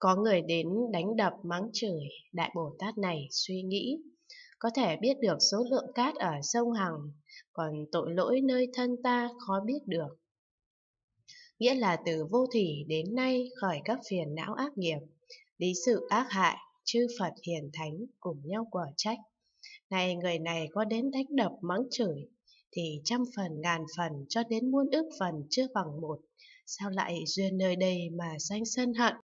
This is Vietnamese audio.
Có người đến đánh đập mắng chửi, Đại Bồ Tát này suy nghĩ, có thể biết được số lượng cát ở sông Hằng, còn tội lỗi nơi thân ta khó biết được. Nghĩa là từ vô thủy đến nay khỏi các phiền não ác nghiệp, lý sự ác hại, chư Phật hiền thánh cùng nhau quả trách. Này người này có đến đánh đập mắng chửi, thì trăm phần ngàn phần cho đến muôn ức phần chưa bằng một, sao lại duyên nơi đây mà sanh sân hận?